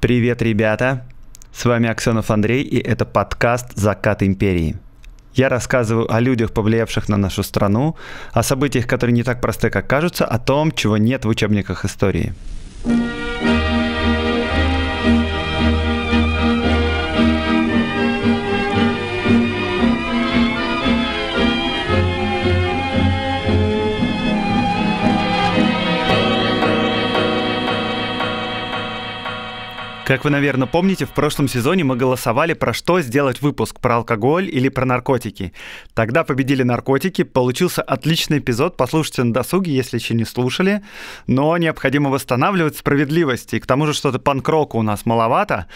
Привет, ребята! С вами Аксенов Андрей, и это подкаст «Закат империи». Я рассказываю о людях, повлиявших на нашу страну, о событиях, которые не так просты, как кажутся, о том, чего нет в учебниках истории. Как вы, наверное, помните, в прошлом сезоне мы голосовали про что сделать выпуск, про алкоголь или про наркотики. Тогда победили наркотики, получился отличный эпизод, послушайте на досуге, если еще не слушали. Но необходимо восстанавливать справедливость, и к тому же что-то панкрока у нас маловато,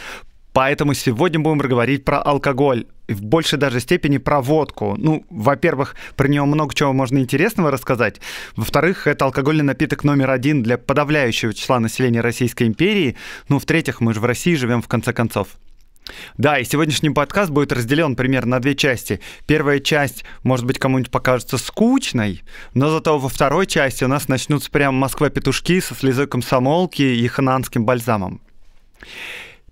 Поэтому сегодня будем говорить про алкоголь, в большей даже степени про водку. Ну, во-первых, про него много чего можно интересного рассказать. Во-вторых, это алкогольный напиток номер один для подавляющего числа населения Российской империи. Ну, в-третьих, мы же в России живем в конце концов. Да, и сегодняшний подкаст будет разделен примерно на две части. Первая часть, может быть, кому-нибудь покажется скучной, но зато во второй части у нас начнутся прям Москва-петушки со слезой комсомолки и хананским бальзамом.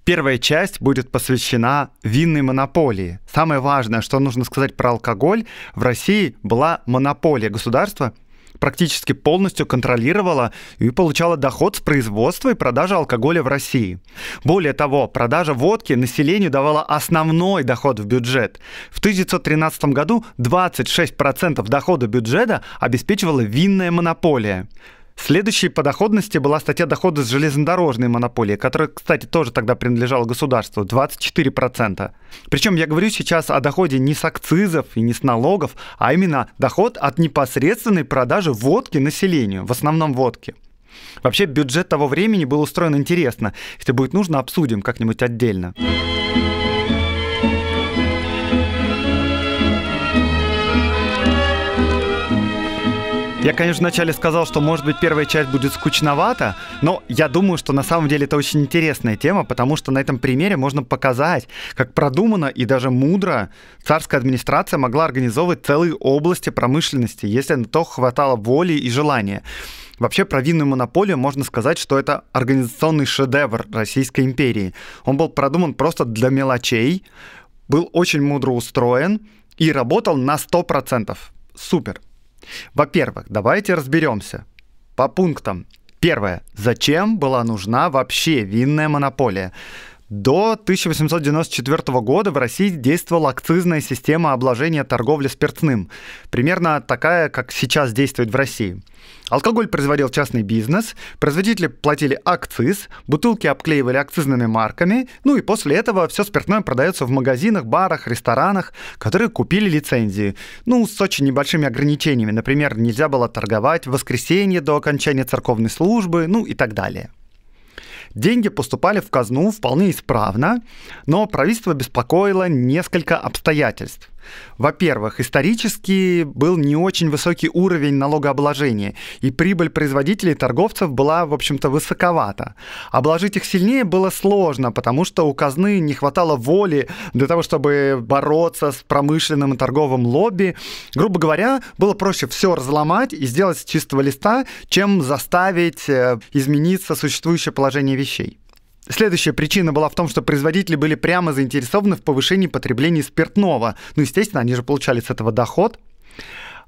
Первая часть будет посвящена винной монополии. Самое важное, что нужно сказать про алкоголь, в России была монополия государства практически полностью контролировала и получала доход с производства и продажи алкоголя в России. Более того, продажа водки населению давала основной доход в бюджет. В 1913 году 26% дохода бюджета обеспечивала винная монополия. Следующей по доходности была статья дохода с железнодорожной монополии, которая, кстати, тоже тогда принадлежала государству, 24%. Причем я говорю сейчас о доходе не с акцизов и не с налогов, а именно доход от непосредственной продажи водки населению, в основном водки. Вообще бюджет того времени был устроен интересно. Если будет нужно, обсудим как-нибудь отдельно. Я, конечно, вначале сказал, что, может быть, первая часть будет скучновата, но я думаю, что на самом деле это очень интересная тема, потому что на этом примере можно показать, как продуманно и даже мудро царская администрация могла организовывать целые области промышленности, если на то хватало воли и желания. Вообще про винную монополию можно сказать, что это организационный шедевр Российской империи. Он был продуман просто для мелочей, был очень мудро устроен и работал на 100%. Супер. Во-первых, давайте разберемся по пунктам. Первое. Зачем была нужна вообще винная монополия? До 1894 года в России действовала акцизная система обложения торговли спиртным, примерно такая, как сейчас действует в России. Алкоголь производил частный бизнес, производители платили акциз, бутылки обклеивали акцизными марками, ну и после этого все спиртное продается в магазинах, барах, ресторанах, которые купили лицензии. Ну, с очень небольшими ограничениями, например, нельзя было торговать в воскресенье до окончания церковной службы, ну и так далее. Деньги поступали в казну вполне исправно, но правительство беспокоило несколько обстоятельств. Во-первых, исторически был не очень высокий уровень налогообложения, и прибыль производителей и торговцев была, в общем-то, высоковата. Обложить их сильнее было сложно, потому что у казны не хватало воли для того, чтобы бороться с промышленным и торговым лобби. Грубо говоря, было проще все разломать и сделать с чистого листа, чем заставить э, измениться существующее положение вещей. Следующая причина была в том, что производители были прямо заинтересованы в повышении потребления спиртного. Ну, естественно, они же получали с этого доход.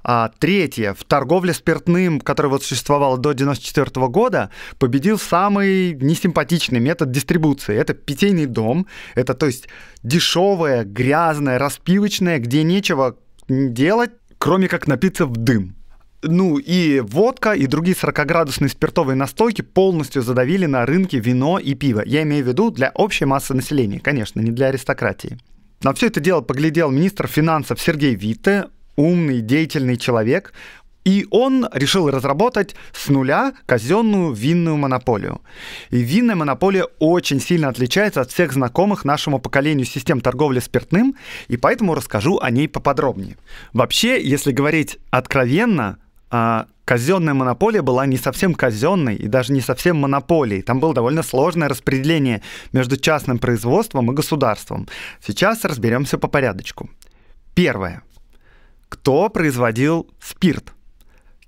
А, третье. В торговле спиртным, которая вот существовала до 1994 года, победил самый несимпатичный метод дистрибуции. Это питейный дом. Это, то есть, дешевое, грязное, распивочное, где нечего делать, кроме как напиться в дым. Ну и водка и другие 40-градусные спиртовые настойки полностью задавили на рынке вино и пиво. Я имею в виду для общей массы населения, конечно, не для аристократии. На все это дело поглядел министр финансов Сергей Витте, умный, деятельный человек, и он решил разработать с нуля казенную винную монополию. И винная монополия очень сильно отличается от всех знакомых нашему поколению систем торговли спиртным, и поэтому расскажу о ней поподробнее. Вообще, если говорить откровенно, а, казенная монополия была не совсем казенной и даже не совсем монополией. Там было довольно сложное распределение между частным производством и государством. Сейчас разберемся по порядочку. Первое. Кто производил спирт?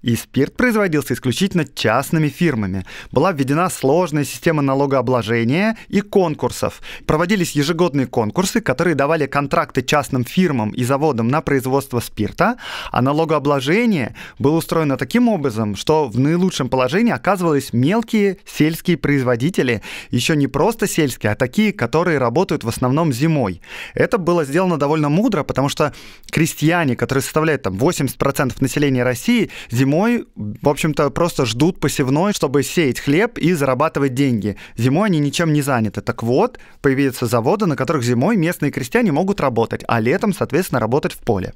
и спирт производился исключительно частными фирмами. Была введена сложная система налогообложения и конкурсов. Проводились ежегодные конкурсы, которые давали контракты частным фирмам и заводам на производство спирта, а налогообложение было устроено таким образом, что в наилучшем положении оказывались мелкие сельские производители, еще не просто сельские, а такие, которые работают в основном зимой. Это было сделано довольно мудро, потому что крестьяне, которые составляют там 80% населения России, зимой зимой, в общем-то, просто ждут посевной, чтобы сеять хлеб и зарабатывать деньги. Зимой они ничем не заняты. Так вот, появятся заводы, на которых зимой местные крестьяне могут работать, а летом, соответственно, работать в поле.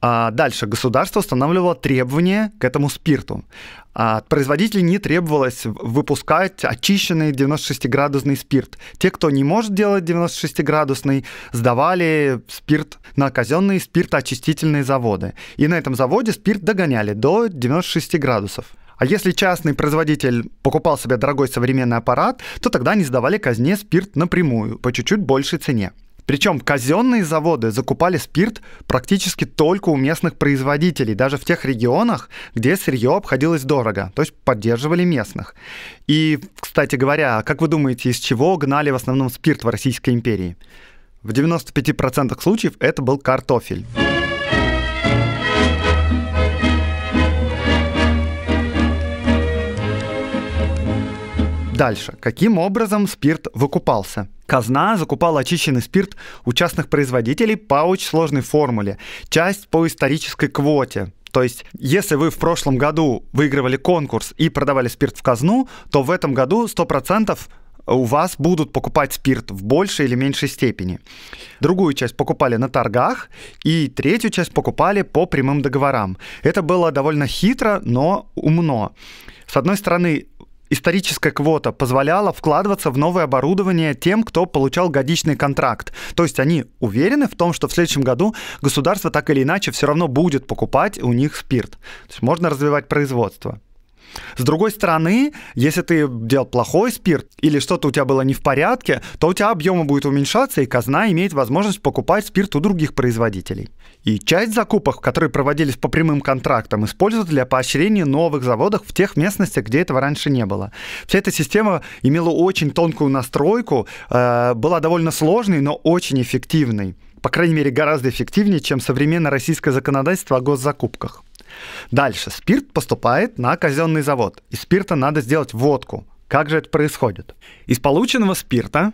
А дальше государство устанавливало требования к этому спирту. От а производителей не требовалось выпускать очищенный 96-градусный спирт. Те, кто не может делать 96-градусный, сдавали спирт на казенные спиртоочистительные заводы. И на этом заводе спирт догоняли до 96 градусов. А если частный производитель покупал себе дорогой современный аппарат, то тогда они сдавали казне спирт напрямую, по чуть-чуть большей цене. Причем казенные заводы закупали спирт практически только у местных производителей, даже в тех регионах, где сырье обходилось дорого, то есть поддерживали местных. И, кстати говоря, как вы думаете, из чего гнали в основном спирт в Российской империи? В 95% случаев это был картофель. Дальше. Каким образом спирт выкупался? Казна закупала очищенный спирт у частных производителей по очень сложной формуле. Часть по исторической квоте. То есть, если вы в прошлом году выигрывали конкурс и продавали спирт в казну, то в этом году 100% у вас будут покупать спирт в большей или меньшей степени. Другую часть покупали на торгах, и третью часть покупали по прямым договорам. Это было довольно хитро, но умно. С одной стороны, историческая квота позволяла вкладываться в новое оборудование тем, кто получал годичный контракт. То есть они уверены в том, что в следующем году государство так или иначе все равно будет покупать у них спирт. То есть можно развивать производство. С другой стороны, если ты делал плохой спирт или что-то у тебя было не в порядке, то у тебя объемы будет уменьшаться, и казна имеет возможность покупать спирт у других производителей. И часть закупок, которые проводились по прямым контрактам, используют для поощрения новых заводов в тех местностях, где этого раньше не было. Вся эта система имела очень тонкую настройку, э, была довольно сложной, но очень эффективной по крайней мере, гораздо эффективнее, чем современное российское законодательство о госзакупках. Дальше. Спирт поступает на казенный завод. Из спирта надо сделать водку. Как же это происходит? Из полученного спирта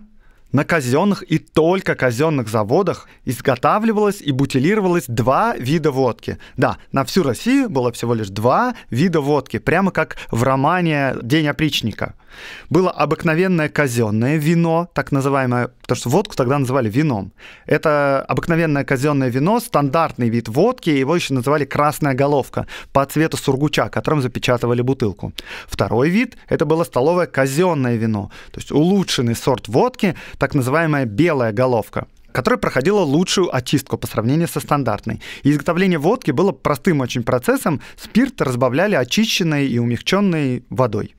на казенных и только казенных заводах изготавливалось и бутилировалось два вида водки. Да, на всю Россию было всего лишь два вида водки, прямо как в романе «День опричника». Было обыкновенное казенное вино, так называемое потому что водку тогда называли вином. Это обыкновенное казенное вино, стандартный вид водки, его еще называли красная головка по цвету сургуча, которым запечатывали бутылку. Второй вид — это было столовое казенное вино, то есть улучшенный сорт водки, так называемая белая головка которая проходила лучшую очистку по сравнению со стандартной. И изготовление водки было простым очень процессом, спирт разбавляли очищенной и умягченной водой.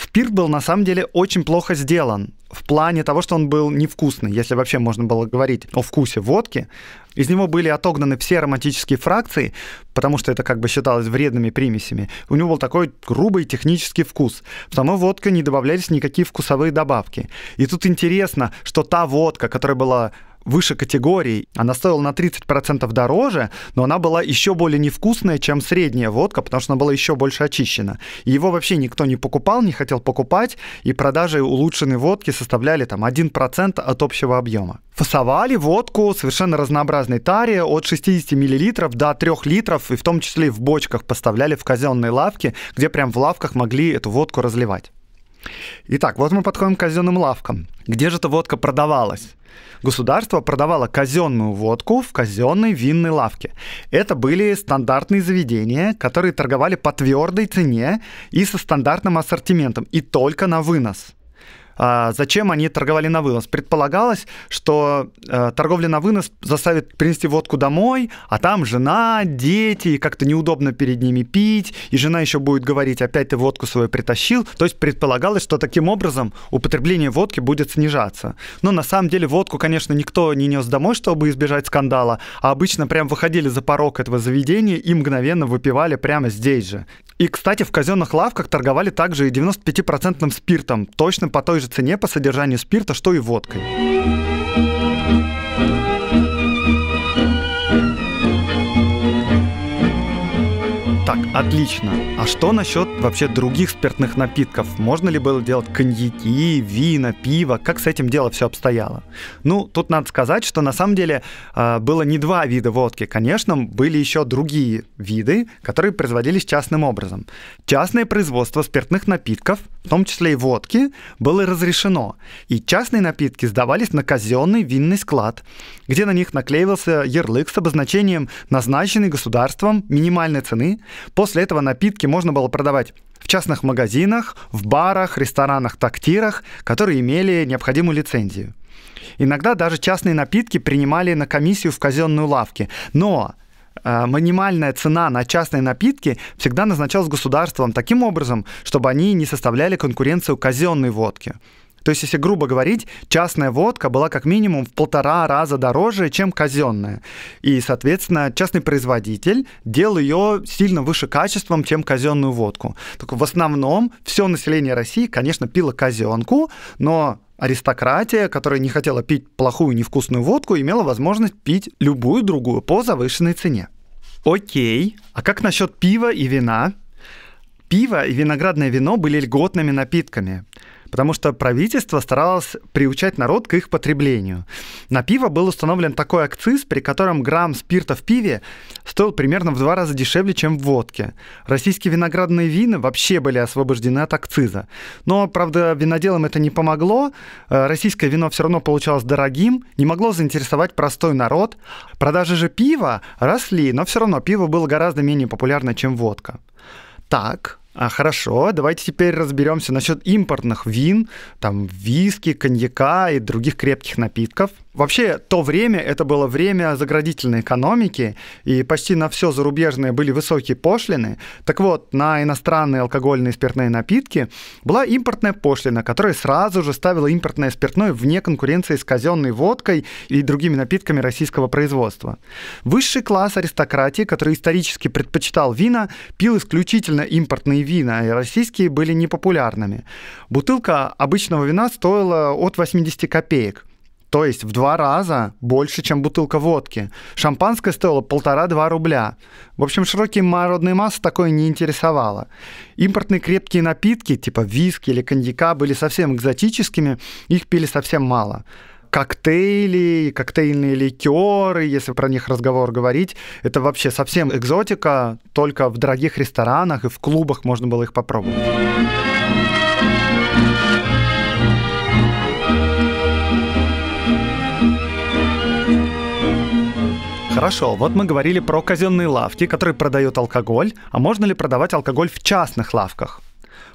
В пир был на самом деле очень плохо сделан в плане того, что он был невкусный, если вообще можно было говорить о вкусе водки. Из него были отогнаны все ароматические фракции, потому что это как бы считалось вредными примесями. У него был такой грубый технический вкус. В саму водку не добавлялись никакие вкусовые добавки. И тут интересно, что та водка, которая была выше категорий Она стоила на 30% дороже, но она была еще более невкусная, чем средняя водка, потому что она была еще больше очищена. И его вообще никто не покупал, не хотел покупать, и продажи улучшенной водки составляли там 1% от общего объема. Фасовали водку совершенно разнообразной таре от 60 мл до 3 литров, и в том числе в бочках поставляли в казенные лавки, где прям в лавках могли эту водку разливать. Итак, вот мы подходим к казенным лавкам. Где же эта водка продавалась? государство продавало казенную водку в казенной винной лавке. Это были стандартные заведения, которые торговали по твердой цене и со стандартным ассортиментом, и только на вынос. А, зачем они торговали на вынос? Предполагалось, что э, торговля на вынос заставит принести водку домой, а там жена, дети, как-то неудобно перед ними пить, и жена еще будет говорить, опять ты водку свою притащил. То есть предполагалось, что таким образом употребление водки будет снижаться. Но на самом деле водку, конечно, никто не нес домой, чтобы избежать скандала, а обычно прям выходили за порог этого заведения и мгновенно выпивали прямо здесь же. И, кстати, в казенных лавках торговали также и 95% спиртом, точно по той же цене по содержанию спирта, что и водкой. Так, отлично. А что насчет вообще других спиртных напитков? Можно ли было делать коньяки, вина, пиво? Как с этим дело все обстояло? Ну, тут надо сказать, что на самом деле а, было не два вида водки. Конечно, были еще другие виды, которые производились частным образом. Частное производство спиртных напитков в том числе и водки, было разрешено, и частные напитки сдавались на казенный винный склад, где на них наклеивался ярлык с обозначением назначенной государством минимальной цены. После этого напитки можно было продавать в частных магазинах, в барах, ресторанах, тактирах, которые имели необходимую лицензию. Иногда даже частные напитки принимали на комиссию в казенную лавке, но Э, минимальная цена на частные напитки всегда назначалась государством таким образом, чтобы они не составляли конкуренцию казенной водке. То есть, если грубо говорить, частная водка была как минимум в полтора раза дороже, чем казенная. И, соответственно, частный производитель делал ее сильно выше качеством, чем казенную водку. Так в основном все население России, конечно, пило казенку, но аристократия, которая не хотела пить плохую невкусную водку, имела возможность пить любую другую по завышенной цене. Окей, а как насчет пива и вина? Пиво и виноградное вино были льготными напитками потому что правительство старалось приучать народ к их потреблению. На пиво был установлен такой акциз, при котором грамм спирта в пиве стоил примерно в два раза дешевле, чем в водке. Российские виноградные вина вообще были освобождены от акциза. Но, правда, виноделам это не помогло. Э, российское вино все равно получалось дорогим, не могло заинтересовать простой народ. Продажи же пива росли, но все равно пиво было гораздо менее популярно, чем водка. Так, а, хорошо, давайте теперь разберемся насчет импортных вин, там виски, коньяка и других крепких напитков. Вообще, то время, это было время заградительной экономики, и почти на все зарубежные были высокие пошлины. Так вот, на иностранные алкогольные спиртные напитки была импортная пошлина, которая сразу же ставила импортное спиртное вне конкуренции с казенной водкой и другими напитками российского производства. Высший класс аристократии, который исторически предпочитал вина, пил исключительно импортные вина российские были непопулярными. Бутылка обычного вина стоила от 80 копеек. То есть в два раза больше, чем бутылка водки. Шампанское стоило полтора-два рубля. В общем, широкий народный масс такое не интересовало. Импортные крепкие напитки, типа виски или коньяка, были совсем экзотическими, их пили совсем мало коктейли, коктейльные ликеры, если про них разговор говорить. Это вообще совсем экзотика, только в дорогих ресторанах и в клубах можно было их попробовать. Хорошо, вот мы говорили про казенные лавки, которые продают алкоголь. А можно ли продавать алкоголь в частных лавках?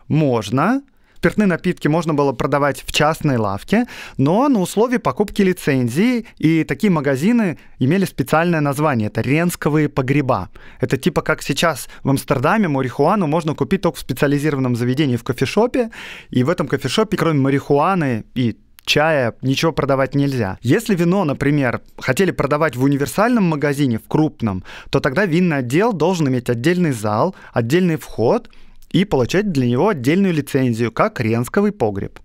Можно, спиртные напитки можно было продавать в частной лавке, но на условии покупки лицензии, и такие магазины имели специальное название. Это ренсковые погреба. Это типа как сейчас в Амстердаме марихуану можно купить только в специализированном заведении в кофешопе, и в этом кофешопе, кроме марихуаны и чая ничего продавать нельзя. Если вино, например, хотели продавать в универсальном магазине, в крупном, то тогда винный отдел должен иметь отдельный зал, отдельный вход — и получать для него отдельную лицензию, как ренсковый погреб.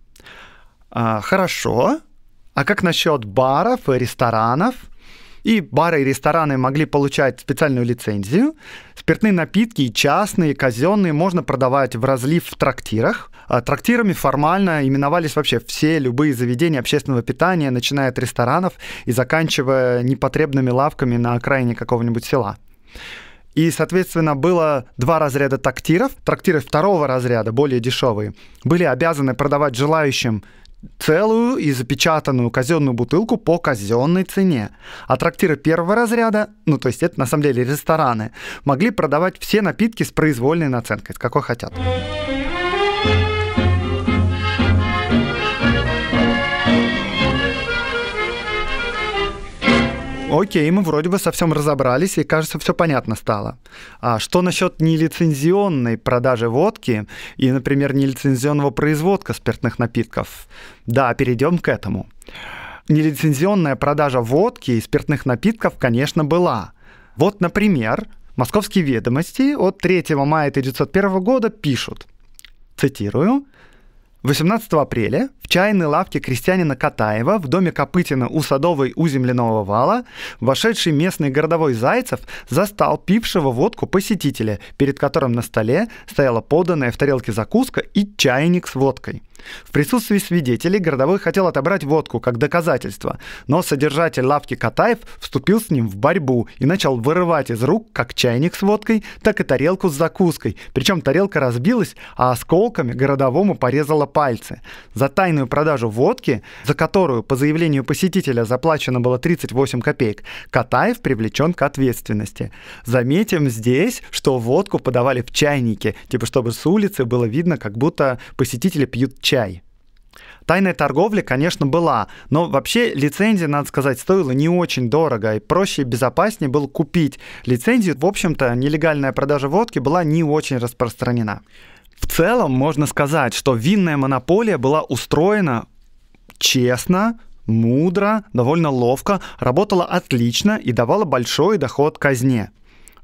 А, хорошо. А как насчет баров и ресторанов? И бары и рестораны могли получать специальную лицензию. Спиртные напитки, частные, казенные, можно продавать в разлив в трактирах. А, трактирами формально именовались вообще все любые заведения общественного питания, начиная от ресторанов и заканчивая непотребными лавками на окраине какого-нибудь села. И, соответственно, было два разряда трактиров. Трактиры второго разряда, более дешевые, были обязаны продавать желающим целую и запечатанную казенную бутылку по казенной цене. А трактиры первого разряда, ну то есть это на самом деле рестораны, могли продавать все напитки с произвольной наценкой, с какой хотят. Окей, мы вроде бы со всем разобрались, и кажется, все понятно стало. А что насчет нелицензионной продажи водки и, например, нелицензионного производства спиртных напитков? Да, перейдем к этому. Нелицензионная продажа водки и спиртных напитков, конечно, была. Вот, например, Московские ведомости от 3 мая 1901 года пишут, цитирую, 18 апреля в чайной лавке крестьянина Катаева в доме Копытина у Садовой у земляного вала вошедший местный городовой Зайцев застал пившего водку посетителя, перед которым на столе стояла поданная в тарелке закуска и чайник с водкой – в присутствии свидетелей городовой хотел отобрать водку как доказательство, но содержатель лавки Катаев вступил с ним в борьбу и начал вырывать из рук как чайник с водкой, так и тарелку с закуской. Причем тарелка разбилась, а осколками городовому порезала пальцы. За тайную продажу водки, за которую по заявлению посетителя заплачено было 38 копеек, Катаев привлечен к ответственности. Заметим здесь, что водку подавали в чайнике, типа чтобы с улицы было видно, как будто посетители пьют чай чай. Тайная торговля, конечно, была, но вообще лицензия, надо сказать, стоила не очень дорого, и проще и безопаснее было купить лицензию. В общем-то, нелегальная продажа водки была не очень распространена. В целом можно сказать, что винная монополия была устроена честно, мудро, довольно ловко, работала отлично и давала большой доход казне.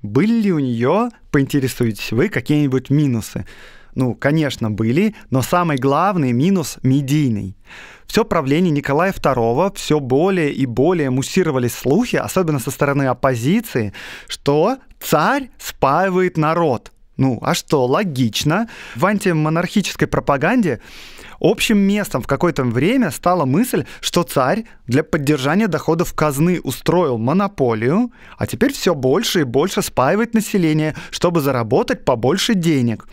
Были ли у нее, поинтересуетесь вы, какие-нибудь минусы? ну, конечно, были, но самый главный минус – медийный. Все правление Николая II все более и более муссировались слухи, особенно со стороны оппозиции, что царь спаивает народ. Ну, а что, логично. В антимонархической пропаганде общим местом в какое-то время стала мысль, что царь для поддержания доходов казны устроил монополию, а теперь все больше и больше спаивает население, чтобы заработать побольше денег.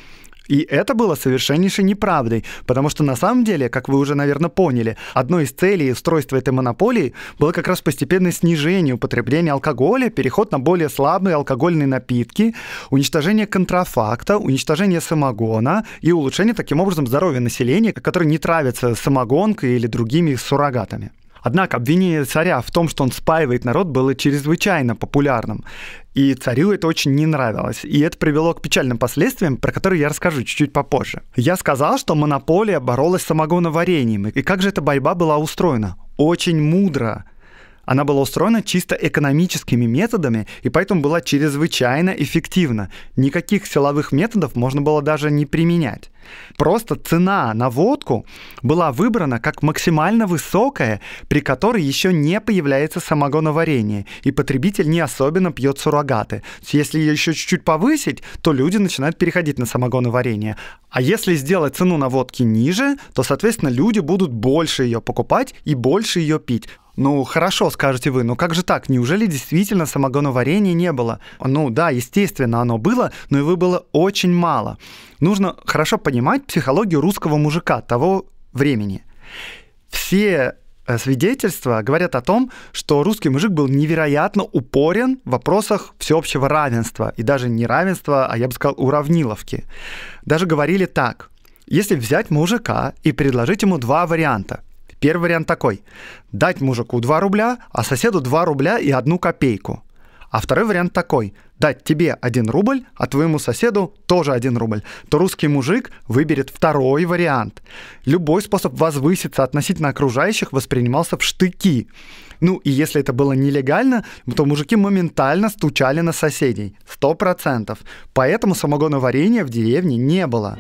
И это было совершеннейшей неправдой, потому что на самом деле, как вы уже, наверное, поняли, одной из целей устройства этой монополии было как раз постепенное снижение употребления алкоголя, переход на более слабые алкогольные напитки, уничтожение контрафакта, уничтожение самогона и улучшение таким образом здоровья населения, которое не травится самогонкой или другими суррогатами. Однако обвинение царя в том, что он спаивает народ, было чрезвычайно популярным и царю это очень не нравилось. И это привело к печальным последствиям, про которые я расскажу чуть-чуть попозже. Я сказал, что монополия боролась с самогоноварением. И как же эта борьба была устроена? Очень мудро. Она была устроена чисто экономическими методами и поэтому была чрезвычайно эффективна. Никаких силовых методов можно было даже не применять. Просто цена на водку была выбрана как максимально высокая, при которой еще не появляется самогоноварение, и потребитель не особенно пьет суррогаты. Если ее еще чуть-чуть повысить, то люди начинают переходить на самогоноварение. А если сделать цену на водке ниже, то, соответственно, люди будут больше ее покупать и больше ее пить. Ну, хорошо, скажете вы, но ну как же так? Неужели действительно самогоноварения не было? Ну да, естественно, оно было, но его было очень мало. Нужно хорошо понимать, понимать психологию русского мужика того времени. Все э, свидетельства говорят о том, что русский мужик был невероятно упорен в вопросах всеобщего равенства, и даже не равенства, а я бы сказал, уравниловки. Даже говорили так, если взять мужика и предложить ему два варианта. Первый вариант такой. Дать мужику 2 рубля, а соседу 2 рубля и одну копейку. А второй вариант такой. Дать тебе один рубль, а твоему соседу тоже один рубль. То русский мужик выберет второй вариант. Любой способ возвыситься относительно окружающих воспринимался в штыки. Ну и если это было нелегально, то мужики моментально стучали на соседей. Сто процентов. Поэтому самогоноварения в деревне не было.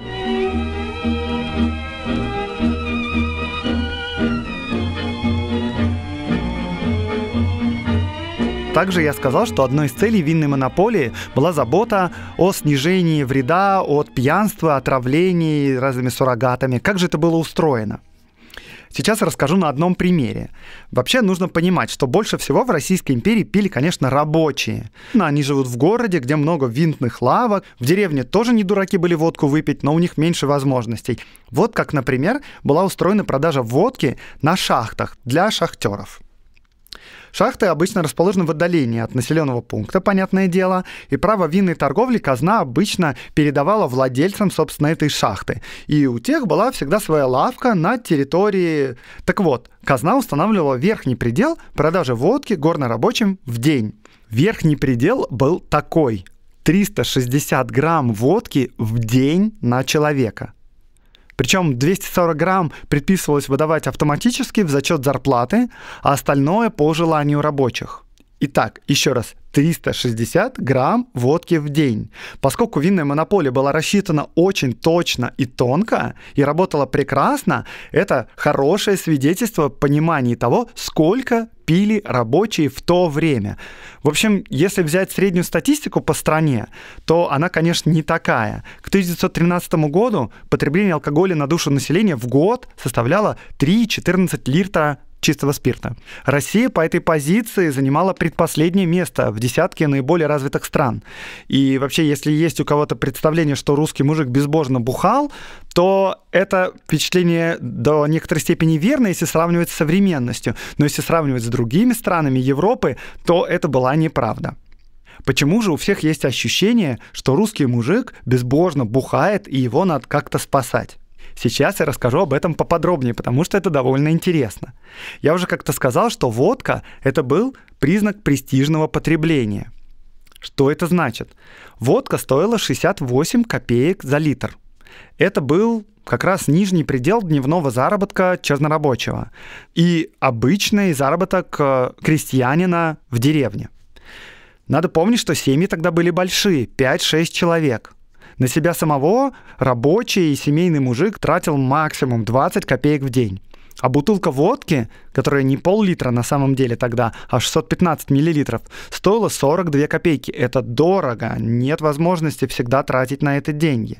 Также я сказал, что одной из целей винной монополии была забота о снижении вреда от пьянства, отравлений разными суррогатами. Как же это было устроено? Сейчас расскажу на одном примере. Вообще нужно понимать, что больше всего в Российской империи пили, конечно, рабочие. Но они живут в городе, где много винтных лавок. В деревне тоже не дураки были водку выпить, но у них меньше возможностей. Вот как, например, была устроена продажа водки на шахтах для шахтеров. Шахты обычно расположены в отдалении от населенного пункта, понятное дело, и право винной торговли казна обычно передавала владельцам, собственно, этой шахты. И у тех была всегда своя лавка на территории... Так вот, казна устанавливала верхний предел продажи водки горнорабочим в день. Верхний предел был такой. 360 грамм водки в день на человека. Причем 240 грамм предписывалось выдавать автоматически в зачет зарплаты, а остальное по желанию рабочих. Итак, еще раз, 360 грамм водки в день. Поскольку винная монополия была рассчитана очень точно и тонко и работала прекрасно, это хорошее свидетельство понимания того, сколько пили рабочие в то время. В общем, если взять среднюю статистику по стране, то она, конечно, не такая. К 1913 году потребление алкоголя на душу населения в год составляло 3,14 литра чистого спирта. Россия по этой позиции занимала предпоследнее место в десятке наиболее развитых стран. И вообще, если есть у кого-то представление, что русский мужик безбожно бухал, то это впечатление до некоторой степени верно, если сравнивать с современностью. Но если сравнивать с другими странами Европы, то это была неправда. Почему же у всех есть ощущение, что русский мужик безбожно бухает и его надо как-то спасать? Сейчас я расскажу об этом поподробнее, потому что это довольно интересно. Я уже как-то сказал, что водка — это был признак престижного потребления. Что это значит? Водка стоила 68 копеек за литр. Это был как раз нижний предел дневного заработка чернорабочего и обычный заработок э, крестьянина в деревне. Надо помнить, что семьи тогда были большие, 5-6 человек. На себя самого рабочий и семейный мужик тратил максимум 20 копеек в день. А бутылка водки, которая не пол-литра на самом деле тогда, а 615 миллилитров, стоила 42 копейки. Это дорого, нет возможности всегда тратить на это деньги.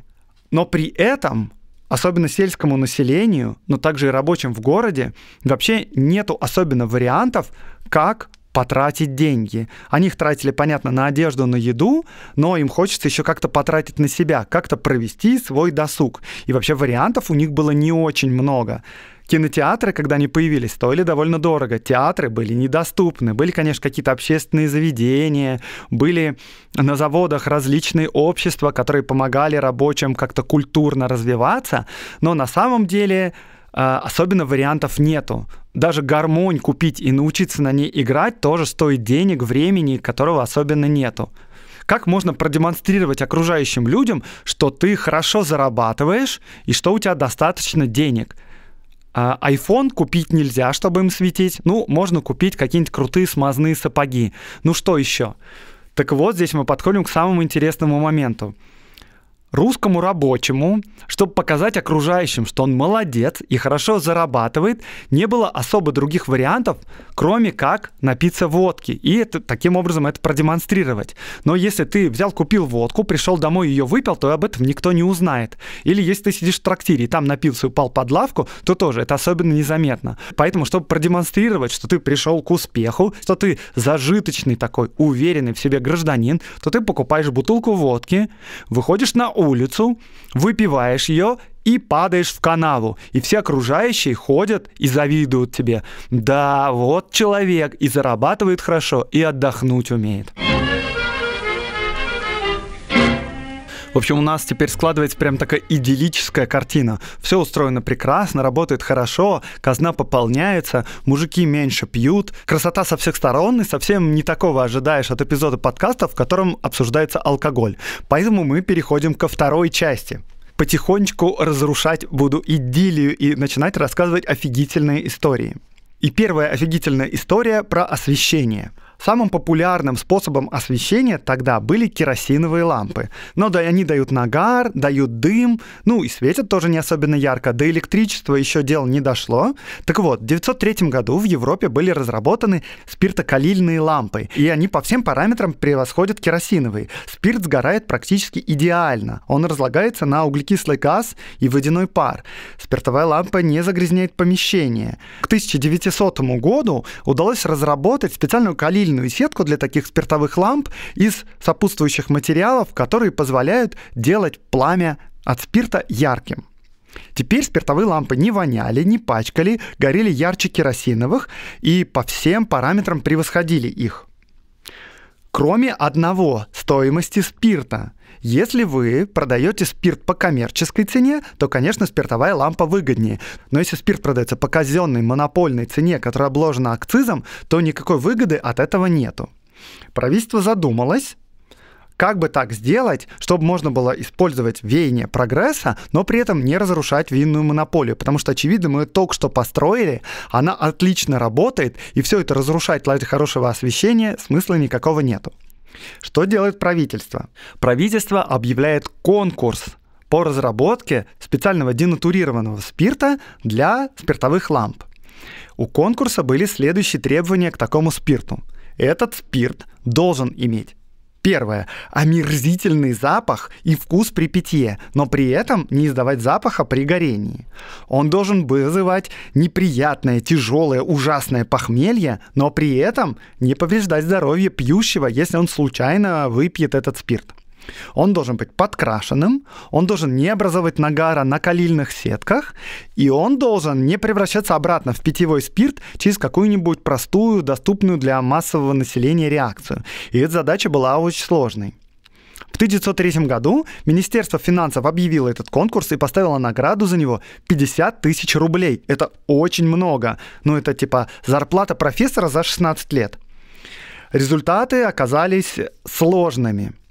Но при этом особенно сельскому населению, но также и рабочим в городе, вообще нету особенно вариантов, как потратить деньги. Они их тратили, понятно, на одежду, на еду, но им хочется еще как-то потратить на себя, как-то провести свой досуг. И вообще вариантов у них было не очень много. Кинотеатры, когда они появились, стоили довольно дорого. Театры были недоступны. Были, конечно, какие-то общественные заведения, были на заводах различные общества, которые помогали рабочим как-то культурно развиваться. Но на самом деле а, особенно вариантов нету. Даже гармонь купить и научиться на ней играть тоже стоит денег, времени, которого особенно нету. Как можно продемонстрировать окружающим людям, что ты хорошо зарабатываешь и что у тебя достаточно денег? iPhone а, купить нельзя, чтобы им светить. Ну, можно купить какие-нибудь крутые смазные сапоги. Ну что еще? Так вот, здесь мы подходим к самому интересному моменту русскому рабочему, чтобы показать окружающим, что он молодец и хорошо зарабатывает, не было особо других вариантов, кроме как напиться водки. И это, таким образом это продемонстрировать. Но если ты взял, купил водку, пришел домой и ее выпил, то об этом никто не узнает. Или если ты сидишь в трактире и там напился и упал под лавку, то тоже это особенно незаметно. Поэтому, чтобы продемонстрировать, что ты пришел к успеху, что ты зажиточный такой, уверенный в себе гражданин, то ты покупаешь бутылку водки, выходишь на улицу, выпиваешь ее и падаешь в канаву. И все окружающие ходят и завидуют тебе. Да, вот человек и зарабатывает хорошо, и отдохнуть умеет. В общем, у нас теперь складывается прям такая идиллическая картина. Все устроено прекрасно, работает хорошо, казна пополняется, мужики меньше пьют, красота со всех сторон, и совсем не такого ожидаешь от эпизода подкаста, в котором обсуждается алкоголь. Поэтому мы переходим ко второй части потихонечку разрушать буду идиллию и начинать рассказывать офигительные истории. И первая офигительная история про освещение – Самым популярным способом освещения тогда были керосиновые лампы. Но да, они дают нагар, дают дым, ну и светят тоже не особенно ярко, до электричества еще дело не дошло. Так вот, в 1903 году в Европе были разработаны спиртокалильные лампы, и они по всем параметрам превосходят керосиновые. Спирт сгорает практически идеально. Он разлагается на углекислый газ и водяной пар. Спиртовая лампа не загрязняет помещение. К 1900 году удалось разработать специальную калильную стильную сетку для таких спиртовых ламп из сопутствующих материалов, которые позволяют делать пламя от спирта ярким. Теперь спиртовые лампы не воняли, не пачкали, горели ярче керосиновых и по всем параметрам превосходили их. Кроме одного – стоимости спирта – если вы продаете спирт по коммерческой цене, то, конечно, спиртовая лампа выгоднее. Но если спирт продается по казенной монопольной цене, которая обложена акцизом, то никакой выгоды от этого нету. Правительство задумалось, как бы так сделать, чтобы можно было использовать веяние прогресса, но при этом не разрушать винную монополию, потому что, очевидно, мы ее только что построили, она отлично работает, и все это разрушать ради хорошего освещения смысла никакого нету. Что делает правительство? Правительство объявляет конкурс по разработке специального денатурированного спирта для спиртовых ламп. У конкурса были следующие требования к такому спирту. Этот спирт должен иметь Первое. Омерзительный запах и вкус при питье, но при этом не издавать запаха при горении. Он должен вызывать неприятное, тяжелое, ужасное похмелье, но при этом не повреждать здоровье пьющего, если он случайно выпьет этот спирт. Он должен быть подкрашенным, он должен не образовывать нагара на калильных сетках, и он должен не превращаться обратно в питьевой спирт через какую-нибудь простую, доступную для массового населения реакцию. И эта задача была очень сложной. В 1903 году Министерство финансов объявило этот конкурс и поставило награду за него 50 тысяч рублей. Это очень много. Ну, это типа зарплата профессора за 16 лет. Результаты оказались сложными –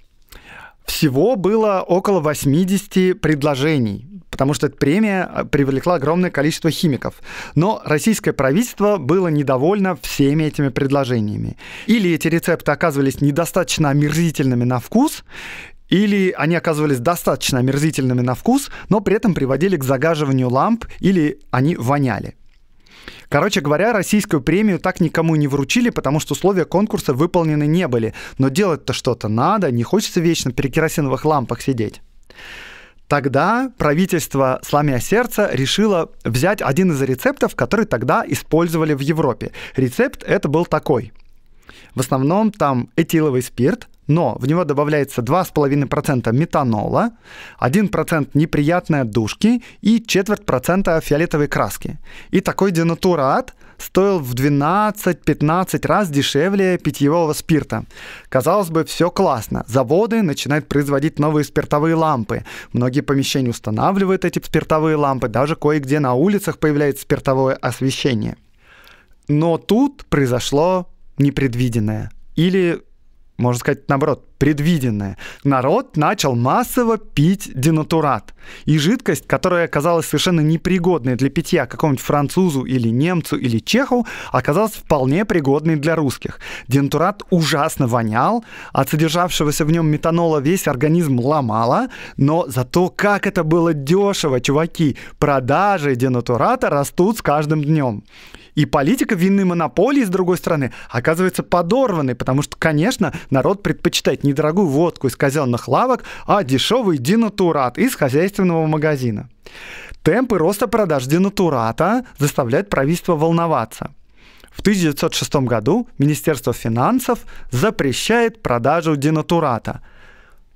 всего было около 80 предложений, потому что эта премия э, привлекла огромное количество химиков. Но российское правительство было недовольно всеми этими предложениями. Или эти рецепты оказывались недостаточно омерзительными на вкус, или они оказывались достаточно омерзительными на вкус, но при этом приводили к загаживанию ламп, или они воняли. Короче говоря, российскую премию так никому не вручили, потому что условия конкурса выполнены не были. Но делать-то что-то надо, не хочется вечно при керосиновых лампах сидеть. Тогда правительство, сломя сердце, решило взять один из рецептов, который тогда использовали в Европе. Рецепт это был такой. В основном там этиловый спирт, но в него добавляется 2,5% метанола, 1% неприятной отдушки и четверть процента фиолетовой краски. И такой денатурат стоил в 12-15 раз дешевле питьевого спирта. Казалось бы, все классно. Заводы начинают производить новые спиртовые лампы. Многие помещения устанавливают эти спиртовые лампы, даже кое-где на улицах появляется спиртовое освещение. Но тут произошло непредвиденное. Или можно сказать, наоборот, предвиденное. Народ начал массово пить денатурат. И жидкость, которая оказалась совершенно непригодной для питья какому-нибудь французу или немцу или чеху, оказалась вполне пригодной для русских. Денатурат ужасно вонял, от содержавшегося в нем метанола весь организм ломало, но зато как это было дешево, чуваки! Продажи денатурата растут с каждым днем и политика винной монополии, с другой стороны, оказывается подорванной, потому что, конечно, народ предпочитает недорогую водку из казенных лавок, а дешевый динатурат из хозяйственного магазина. Темпы роста продаж динатурата заставляют правительство волноваться. В 1906 году Министерство финансов запрещает продажу динатурата.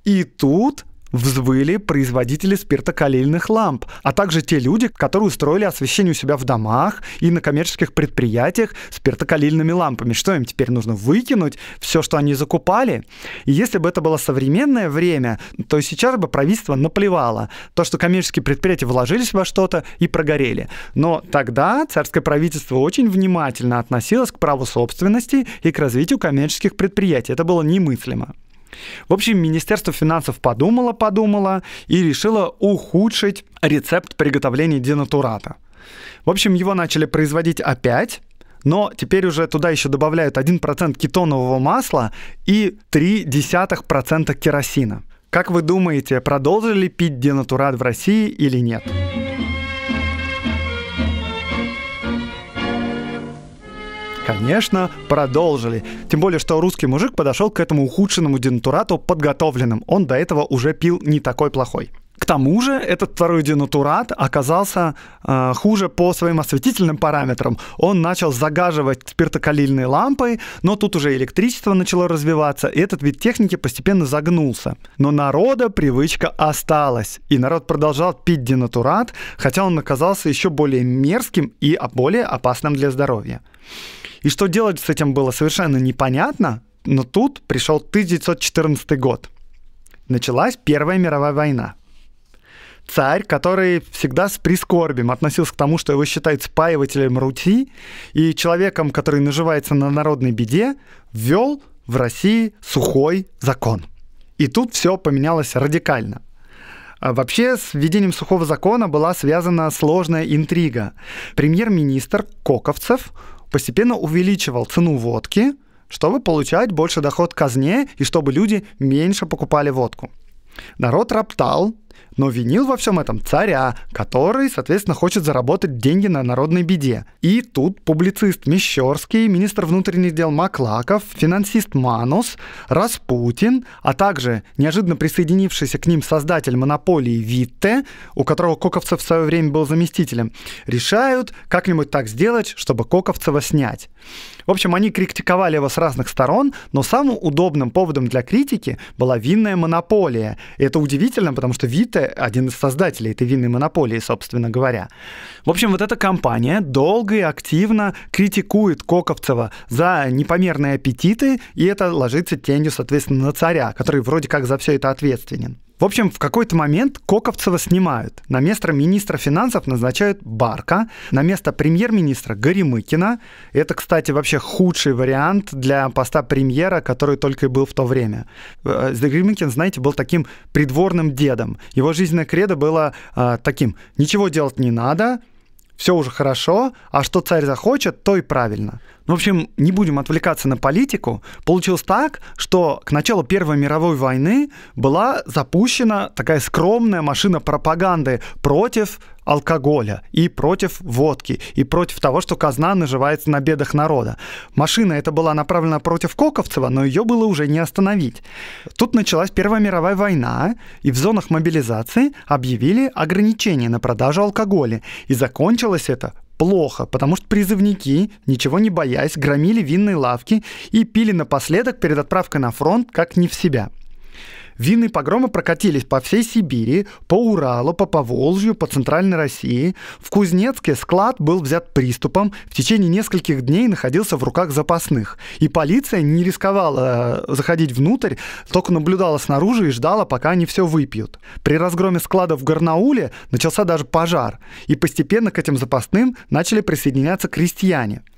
И тут взвыли производители спиртокалильных ламп, а также те люди, которые устроили освещение у себя в домах и на коммерческих предприятиях спиртокалильными лампами. Что им теперь нужно выкинуть? Все, что они закупали? И если бы это было современное время, то сейчас бы правительство наплевало. То, что коммерческие предприятия вложились во что-то и прогорели. Но тогда царское правительство очень внимательно относилось к праву собственности и к развитию коммерческих предприятий. Это было немыслимо. В общем, Министерство финансов подумало-подумало и решило ухудшить рецепт приготовления денатурата. В общем, его начали производить опять, но теперь уже туда еще добавляют 1% кетонового масла и 0,3% керосина. Как вы думаете, продолжили пить денатурат в России или нет? Нет. Конечно, продолжили. Тем более, что русский мужик подошел к этому ухудшенному денатурату подготовленным. Он до этого уже пил не такой плохой. К тому же этот второй денатурат оказался э, хуже по своим осветительным параметрам. Он начал загаживать спиртокалильные лампы, но тут уже электричество начало развиваться, и этот вид техники постепенно загнулся. Но народа привычка осталась, и народ продолжал пить денатурат, хотя он оказался еще более мерзким и более опасным для здоровья. И что делать с этим было совершенно непонятно, но тут пришел 1914 год. Началась Первая мировая война. Царь, который всегда с прискорбием относился к тому, что его считают спаивателем Руси и человеком, который наживается на народной беде, ввел в России сухой закон. И тут все поменялось радикально. А вообще с введением сухого закона была связана сложная интрига. Премьер-министр Коковцев постепенно увеличивал цену водки, чтобы получать больше доход казне и чтобы люди меньше покупали водку. Народ роптал, но винил во всем этом царя, который, соответственно, хочет заработать деньги на народной беде. И тут публицист Мещерский, министр внутренних дел Маклаков, финансист Манус, Распутин, а также неожиданно присоединившийся к ним создатель монополии Витте, у которого Коковцев в свое время был заместителем, решают как-нибудь так сделать, чтобы Коковцева снять. В общем, они критиковали его с разных сторон, но самым удобным поводом для критики была винная монополия. И это удивительно, потому что Витте один из создателей этой винной монополии, собственно говоря. В общем, вот эта компания долго и активно критикует Коковцева за непомерные аппетиты, и это ложится тенью, соответственно, на царя, который вроде как за все это ответственен. В общем, в какой-то момент Коковцева снимают. На место министра финансов назначают Барка, на место премьер-министра Горемыкина. Это, кстати, вообще худший вариант для поста премьера, который только и был в то время. Э, э, Горемыкин, знаете, был таким придворным дедом. Его жизненное кредо было э, а, таким «ничего делать не надо», все уже хорошо, а что царь захочет, то и правильно. Ну, в общем, не будем отвлекаться на политику. Получилось так, что к началу Первой мировой войны была запущена такая скромная машина пропаганды против алкоголя, и против водки, и против того, что казна наживается на бедах народа. Машина эта была направлена против Коковцева, но ее было уже не остановить. Тут началась Первая мировая война, и в зонах мобилизации объявили ограничения на продажу алкоголя, и закончилось это плохо, потому что призывники, ничего не боясь, громили винные лавки и пили напоследок перед отправкой на фронт, как не в себя. Винные погромы прокатились по всей Сибири, по Уралу, по Поволжью, по Центральной России. В Кузнецке склад был взят приступом, в течение нескольких дней находился в руках запасных. И полиция не рисковала э, заходить внутрь, только наблюдала снаружи и ждала, пока они все выпьют. При разгроме склада в Гарнауле начался даже пожар, и постепенно к этим запасным начали присоединяться крестьяне –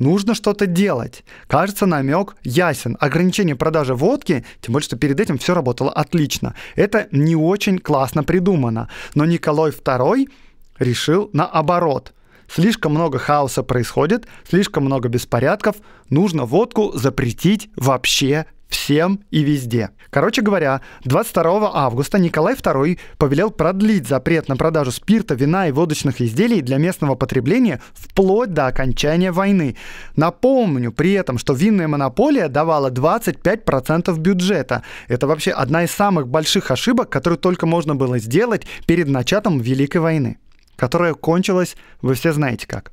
нужно что-то делать. Кажется, намек ясен. Ограничение продажи водки, тем более, что перед этим все работало отлично. Это не очень классно придумано. Но Николай II решил наоборот. Слишком много хаоса происходит, слишком много беспорядков, нужно водку запретить вообще всем и везде. Короче говоря, 22 августа Николай II повелел продлить запрет на продажу спирта, вина и водочных изделий для местного потребления вплоть до окончания войны. Напомню при этом, что винная монополия давала 25% бюджета. Это вообще одна из самых больших ошибок, которую только можно было сделать перед началом Великой войны, которая кончилась, вы все знаете как.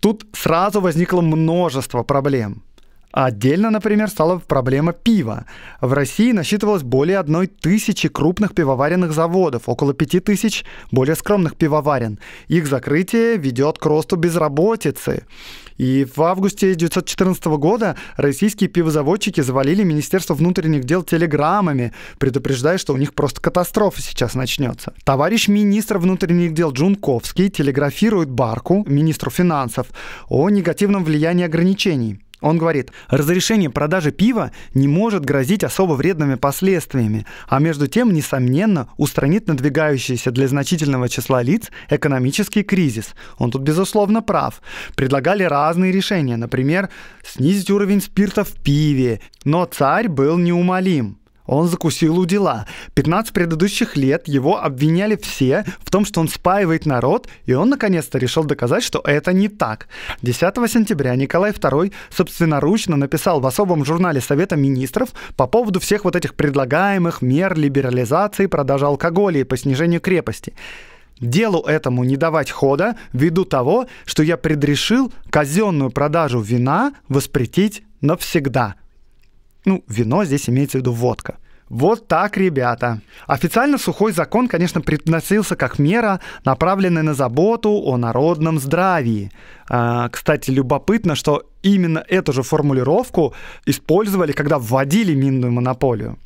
Тут сразу возникло множество проблем. А отдельно, например, стала проблема пива. В России насчитывалось более одной тысячи крупных пивоваренных заводов, около пяти тысяч более скромных пивоварен. Их закрытие ведет к росту безработицы. И в августе 1914 года российские пивозаводчики завалили Министерство внутренних дел телеграммами, предупреждая, что у них просто катастрофа сейчас начнется. Товарищ министр внутренних дел Джунковский телеграфирует Барку, министру финансов, о негативном влиянии ограничений. Он говорит, разрешение продажи пива не может грозить особо вредными последствиями, а между тем, несомненно, устранит надвигающийся для значительного числа лиц экономический кризис. Он тут, безусловно, прав. Предлагали разные решения, например, снизить уровень спирта в пиве, но царь был неумолим. Он закусил у дела. 15 предыдущих лет его обвиняли все в том, что он спаивает народ, и он наконец-то решил доказать, что это не так. 10 сентября Николай II собственноручно написал в особом журнале Совета министров по поводу всех вот этих предлагаемых мер либерализации продажи алкоголя и по снижению крепости. Делу этому не давать хода ввиду того, что я предрешил казенную продажу вина воспретить навсегда. Ну, вино здесь имеется в виду водка. Вот так, ребята. Официально сухой закон, конечно, предносился как мера, направленная на заботу о народном здравии. Э, кстати, любопытно, что именно эту же формулировку использовали, когда вводили минную монополию.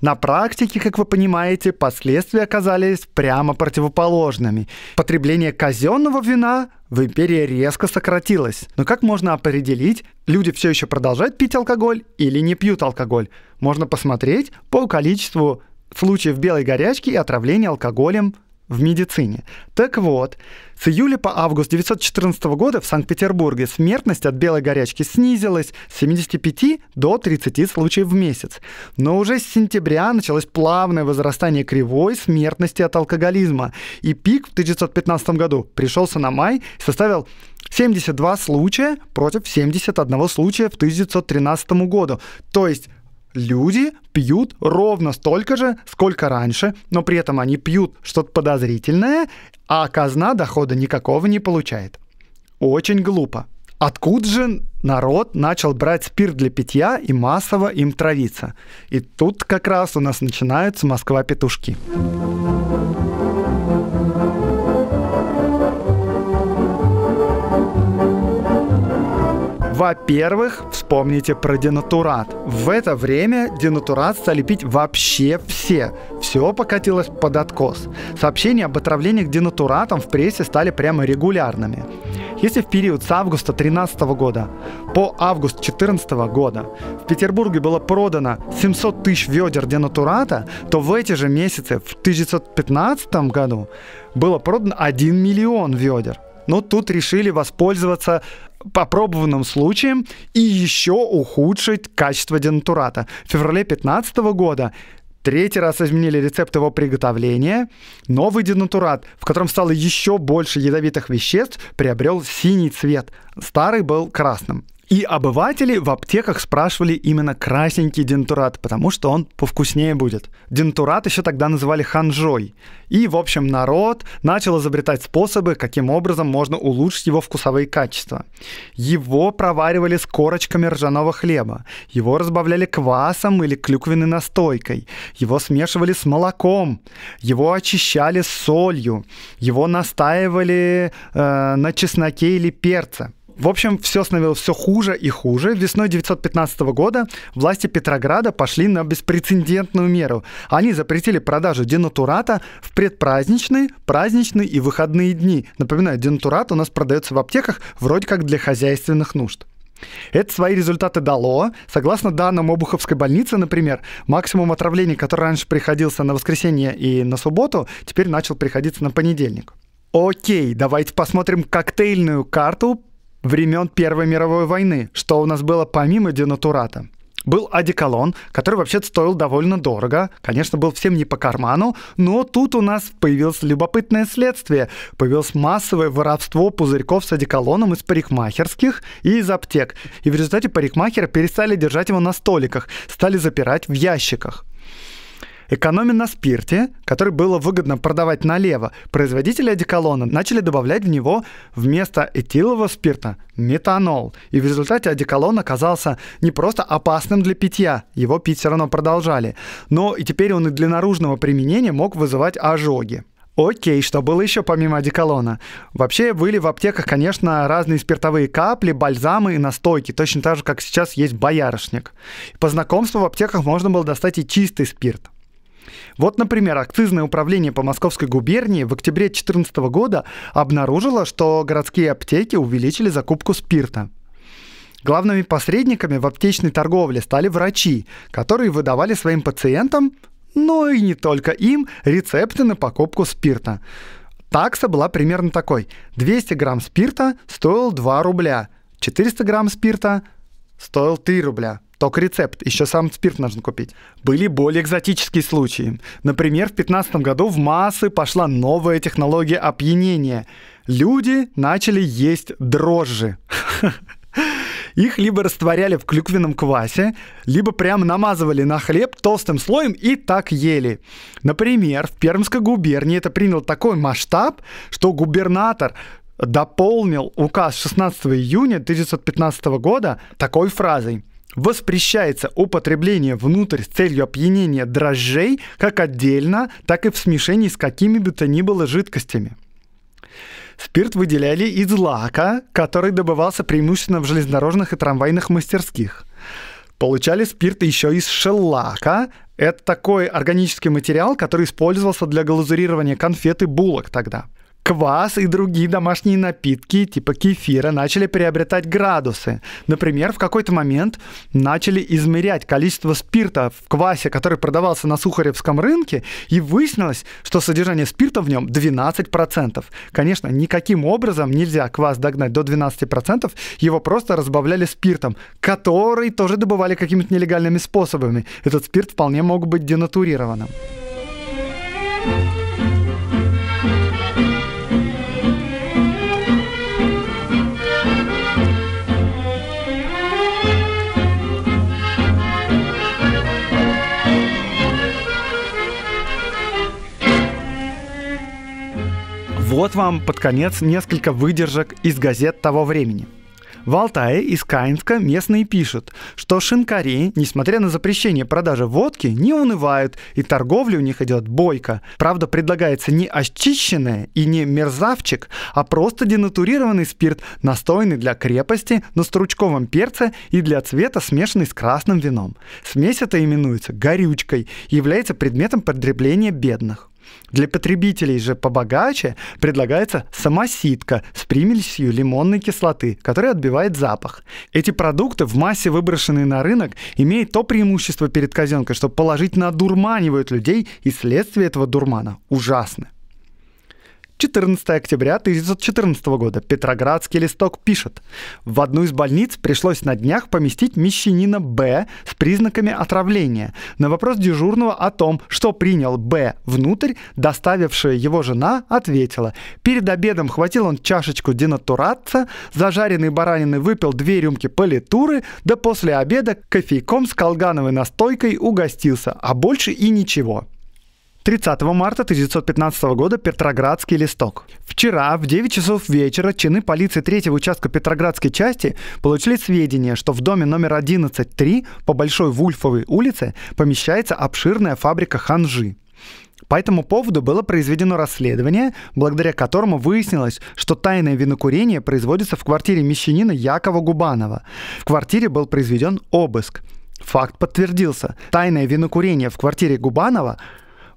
На практике, как вы понимаете, последствия оказались прямо противоположными. Потребление казенного вина в империи резко сократилось. Но как можно определить, люди все еще продолжают пить алкоголь или не пьют алкоголь? Можно посмотреть по количеству случаев белой горячки и отравления алкоголем в медицине. Так вот, с июля по август 1914 года в Санкт-Петербурге смертность от белой горячки снизилась с 75 до 30 случаев в месяц. Но уже с сентября началось плавное возрастание кривой смертности от алкоголизма. И пик в 1915 году пришелся на май и составил 72 случая против 71 случая в 1913 году. То есть люди пьют ровно столько же, сколько раньше, но при этом они пьют что-то подозрительное, а казна дохода никакого не получает. Очень глупо. Откуда же народ начал брать спирт для питья и массово им травиться? И тут как раз у нас начинаются Москва-петушки. Москва-петушки. Во-первых, вспомните про денатурат. В это время денатурат стали пить вообще все. Все покатилось под откос. Сообщения об отравлениях денатуратом в прессе стали прямо регулярными. Если в период с августа 13 года по август 14 года в Петербурге было продано 700 тысяч ведер денатурата, то в эти же месяцы, в 1915 году, было продано 1 миллион ведер но ну, тут решили воспользоваться попробованным случаем и еще ухудшить качество денатурата. В феврале 2015 года Третий раз изменили рецепт его приготовления. Новый денатурат, в котором стало еще больше ядовитых веществ, приобрел синий цвет. Старый был красным. И обыватели в аптеках спрашивали именно красненький дентурат, потому что он повкуснее будет. Дентурат еще тогда называли ханжой. И, в общем, народ начал изобретать способы, каким образом можно улучшить его вкусовые качества. Его проваривали с корочками ржаного хлеба, его разбавляли квасом или клюквенной настойкой, его смешивали с молоком, его очищали с солью, его настаивали э, на чесноке или перце. В общем, все становилось все хуже и хуже. Весной 1915 года власти Петрограда пошли на беспрецедентную меру. Они запретили продажу денатурата в предпраздничные, праздничные и выходные дни. Напоминаю, денатурат у нас продается в аптеках вроде как для хозяйственных нужд. Это свои результаты дало. Согласно данным Обуховской больницы, например, максимум отравлений, который раньше приходился на воскресенье и на субботу, теперь начал приходиться на понедельник. Окей, давайте посмотрим коктейльную карту времен Первой мировой войны, что у нас было помимо денатурата. Был одеколон, который вообще стоил довольно дорого. Конечно, был всем не по карману, но тут у нас появилось любопытное следствие. Появилось массовое воровство пузырьков с одеколоном из парикмахерских и из аптек. И в результате парикмахеры перестали держать его на столиках, стали запирать в ящиках. Экономя на спирте, который было выгодно продавать налево, производители одеколона начали добавлять в него вместо этилового спирта метанол. И в результате одеколон оказался не просто опасным для питья, его пить все равно продолжали, но и теперь он и для наружного применения мог вызывать ожоги. Окей, что было еще помимо одеколона? Вообще были в аптеках, конечно, разные спиртовые капли, бальзамы и настойки, точно так же, как сейчас есть боярышник. По знакомству в аптеках можно было достать и чистый спирт. Вот, например, акцизное управление по Московской губернии в октябре 2014 года обнаружило, что городские аптеки увеличили закупку спирта. Главными посредниками в аптечной торговле стали врачи, которые выдавали своим пациентам, но ну и не только им, рецепты на покупку спирта. Такса была примерно такой. 200 грамм спирта стоил 2 рубля, 400 грамм спирта стоил 3 рубля только рецепт, еще сам спирт нужно купить. Были более экзотические случаи. Например, в 2015 году в массы пошла новая технология опьянения. Люди начали есть дрожжи. Их либо растворяли в клюквенном квасе, либо прямо намазывали на хлеб толстым слоем и так ели. Например, в Пермской губернии это приняло такой масштаб, что губернатор дополнил указ 16 июня 1915 года такой фразой – Воспрещается употребление внутрь с целью опьянения дрожжей как отдельно, так и в смешении с какими бы то ни было жидкостями. Спирт выделяли из лака, который добывался преимущественно в железнодорожных и трамвайных мастерских. Получали спирт еще из шеллака. Это такой органический материал, который использовался для глазурирования конфет и булок тогда квас и другие домашние напитки типа кефира начали приобретать градусы. Например, в какой-то момент начали измерять количество спирта в квасе, который продавался на Сухаревском рынке, и выяснилось, что содержание спирта в нем 12%. Конечно, никаким образом нельзя квас догнать до 12%, его просто разбавляли спиртом, который тоже добывали какими-то нелегальными способами. Этот спирт вполне мог быть денатурированным. Вот вам под конец несколько выдержек из газет того времени. В Алтае из Каинска местные пишут, что шинкари, несмотря на запрещение продажи водки, не унывают, и торговля у них идет бойко. Правда, предлагается не очищенное и не мерзавчик, а просто денатурированный спирт, настойный для крепости, на стручковом перце и для цвета, смешанный с красным вином. Смесь эта именуется горючкой и является предметом потребления бедных. Для потребителей же побогаче предлагается самоситка с примесью лимонной кислоты, которая отбивает запах. Эти продукты в массе выброшенные на рынок имеют то преимущество перед казенкой, что положительно одурманивают людей, и следствие этого дурмана ужасны. 14 октября 1914 года Петроградский листок пишет. В одну из больниц пришлось на днях поместить мещанина Б с признаками отравления. На вопрос дежурного о том, что принял Б внутрь, доставившая его жена ответила. Перед обедом хватил он чашечку динатуратца, зажаренный баранины выпил две рюмки политуры, да после обеда кофейком с колгановой настойкой угостился, а больше и ничего. 30 марта 1915 года Петроградский листок. Вчера в 9 часов вечера чины полиции третьего участка Петроградской части получили сведения, что в доме номер 11-3 по Большой Вульфовой улице помещается обширная фабрика ханжи. По этому поводу было произведено расследование, благодаря которому выяснилось, что тайное винокурение производится в квартире мещанина Якова Губанова. В квартире был произведен обыск. Факт подтвердился. Тайное винокурение в квартире Губанова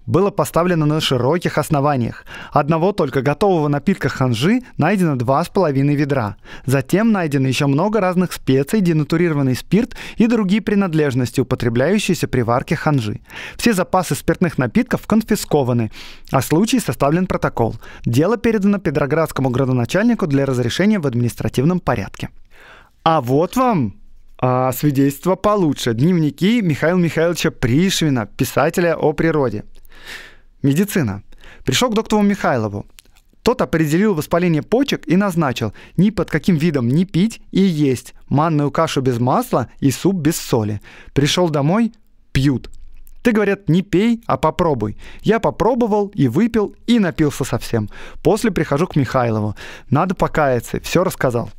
было поставлено на широких основаниях. Одного только готового напитка ханжи найдено два с половиной ведра. Затем найдено еще много разных специй, денатурированный спирт и другие принадлежности, употребляющиеся при варке ханжи. Все запасы спиртных напитков конфискованы, а случай составлен протокол. Дело передано Петроградскому градоначальнику для разрешения в административном порядке. А вот вам а свидетельство получше. Дневники Михаила Михайловича Пришвина, писателя о природе. Медицина. Пришел к доктору Михайлову. Тот определил воспаление почек и назначил ни под каким видом не пить и есть манную кашу без масла и суп без соли. Пришел домой, пьют. Ты, говорят, не пей, а попробуй. Я попробовал и выпил, и напился совсем. После прихожу к Михайлову. Надо покаяться, все рассказал.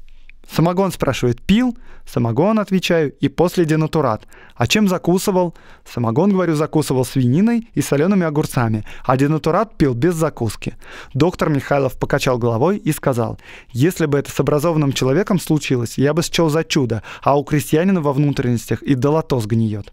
Самогон спрашивает, пил? Самогон, отвечаю, и после денатурат. А чем закусывал? Самогон, говорю, закусывал свининой и солеными огурцами, а денатурат пил без закуски. Доктор Михайлов покачал головой и сказал, если бы это с образованным человеком случилось, я бы счел за чудо, а у крестьянина во внутренностях и долото сгниет.